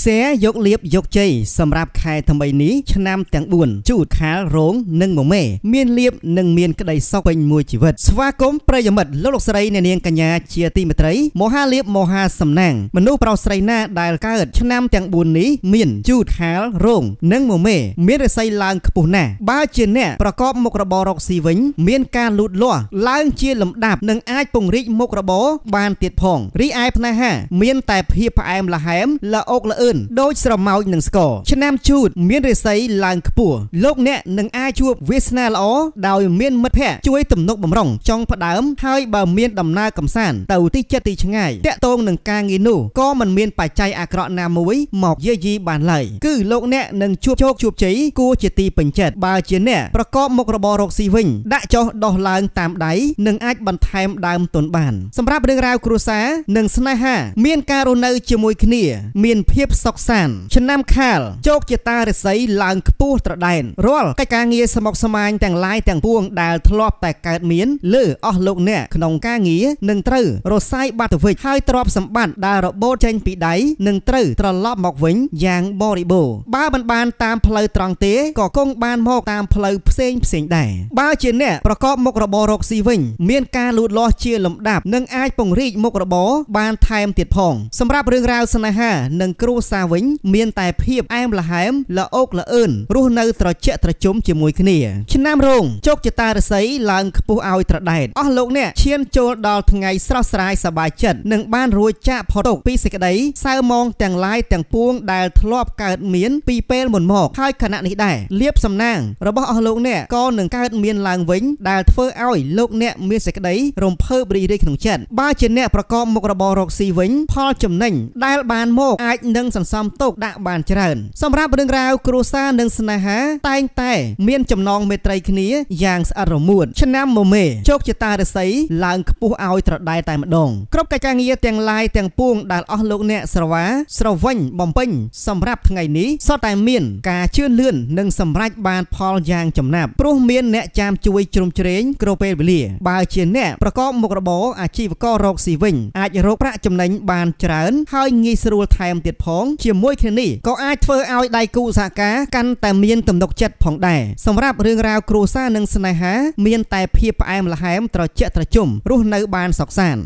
សែយកលៀបយកជ័យសម្រាប់ខែថ្មីនេះឆ្នាំទាំង4ជូតខាលរោងនិងមមែមានលៀបនិងមានក្តីសុខពេញមួយជីវិតស្វាគមន៍ប្រិយមិត្តលោកលោកស្រីអ្នកនាងកញ្ញាជាទីមេត្រី មហាលៀបមហាសំណាង មនុស្សប្រុសស្រីណាដែលកើតឆ្នាំទាំង4នេះមានជូតខាលរោងនិងមមែមានរិស័យឡើងខ្ពស់ណាស់បើជាអ្នកប្រកបមុខរបររកស៊ីវិញ មានការលូតលាស់ឡើងជាលំដាប់និងអាចពង្រីកមុខរបរបានទៀតផងរីឯផ្នែកហា មានតែភាពផ្អែមល្ហែមល្អអុកល្អអឿនដូចស្រមោចនឹងស្ករឆ្នាំជូតមានរាសី ឡើងខ្ពស់លោកអ្នកនឹងអាចជួបវាសនាល្អដោយមានមិត្តភ័ក្តិជួយទំនុកបំរុងចង់ផ្ដើមហើយបើមានដំណើរកំសាន្តទៅទីចិត្តទីឆ្ងាយតាក់ទងនឹងការងារនោះក៏មិនមានបច្ច័យអាក្រក់ណាមួយ មកយាយីបានឡើយគឺលោកអ្នកនឹងជួបជោគជួបជ័យគួរជាទីពេញចិត្តបើជាអ្នកប្រកបមុខរបររកស៊ីវិញដាក់ចុះដោះឡើងតាមដៃនឹងអាចបន្ថែមដើមទុនបានសម្រាប់រឿងរ៉ាវគ្រួសារនិងស្នេហា មានការរស់នៅ ជាមួយគ្នា មានភាពសុកសានឆ្នាំខាលជោគជាតារិស័យឡើងខ្ពស់ត្រដែនរាល់កិច្ចការងារស្មុគស្មាញទាំងឡាយទាំងពួងដែលធ្លាប់តែកើតមានលើអស់លោកអ្នកក្នុងការងារនឹងត្រូវរសាយបាត់ទៅវិញហើយទ្រព្យសម្បត្តិដែលរបូតចេញ ពីដៃនឹងត្រូវត្រឡប់មកវិញយ៉ាងបរិបូរណ៍បើមិនបានតាមផ្លូវត្រង់ទេក៏គង់បានមកតាមផ្លូវផ្សេងផ្សេងដែរបើជាអ្នកប្រកបមុខរបររកស៊ីវិញមានការលូតលាស់ជាលំដាប់និងអាចពង្រីកមុខរបរបាន ថែមទៀតផង សម្រាប់រឿងរ៉ាវស្នេហានិងគ្រួគ្រួសារវិញមានតែភាពអែមល្ហែមល្អអូកល្អអឿនរស់នៅត្រជាក់ត្រជុំជាមួយគ្នាឆ្នាំរងជោគជតារស័យឡើងខ្ពស់ឲ្យត្រដែតអស់លោកអ្នកឈានចូលដល់ថ្ងៃស្រស់ស្រាយសប្បាយចិត្តនិងបានរួចចាកផុតពីសេចក្តីសៅមងទាំងឡាយទាំងពួង ដែលធ្លាប់កើតមានពីពេលមុនមកហើយខណៈនេះដែរលៀបសំណាងរបស់អស់លោកអ្នកក៏នឹងកើតមានឡើងវិញដែលធ្វើឲ្យលោកអ្នកមានសេចក្តី រំភើបរីករាយក្នុងចិត្តបើជាអ្នកប្រកបមុខរបររកស៊ីវិញផលចំណេញដែលបានមកអាចនឹងនិងសន្សំទុកដាក់បានច្រើនសម្រាប់រឿងរ៉ាវគ្រួសារនិងស្នេហា តែងតែមានចំណងមេត្រីគ្នាយ៉ាងស្អិតរមួត ឆ្នាំមមេជោគជតារិស័យឡើងខ្ពស់ឲ្យត្រដែលតែម្ដងគ្រប់កិច្ចការងារទាំងឡាយទាំងពួងដែលអស់លោកអ្នកស្រវាស្រវិញបំពេញសម្រាប់ថ្ងៃនេះសុទ្ធតែមានការជឿនលឿននិងសម្រេចបាន ផលយ៉ាងចំណាប់ព្រោះមានអ្នកចាំជួយជ្រោមជ្រែងគ្រប់ពេលវេលា បើជាអ្នកប្រកបមុខរបរអាជីវកររកស៊ីវិញ អាចរកប្រាក់ចំណេញបានច្រើនហើយងាយស្រួលថែមទៀតផងផងជាមួយគ្នានេះក៏អាចធ្វើឲ្យដៃគូសហការកាន់តែមានទំនុកចិត្តផងដែរសម្រាប់រឿងរ៉ាវគ្រួសារនិងស្នេហាមានតែភាពផ្អែមល្ហែមត្រជាក់ត្រជុំរស់នៅបានសុខសាន្ត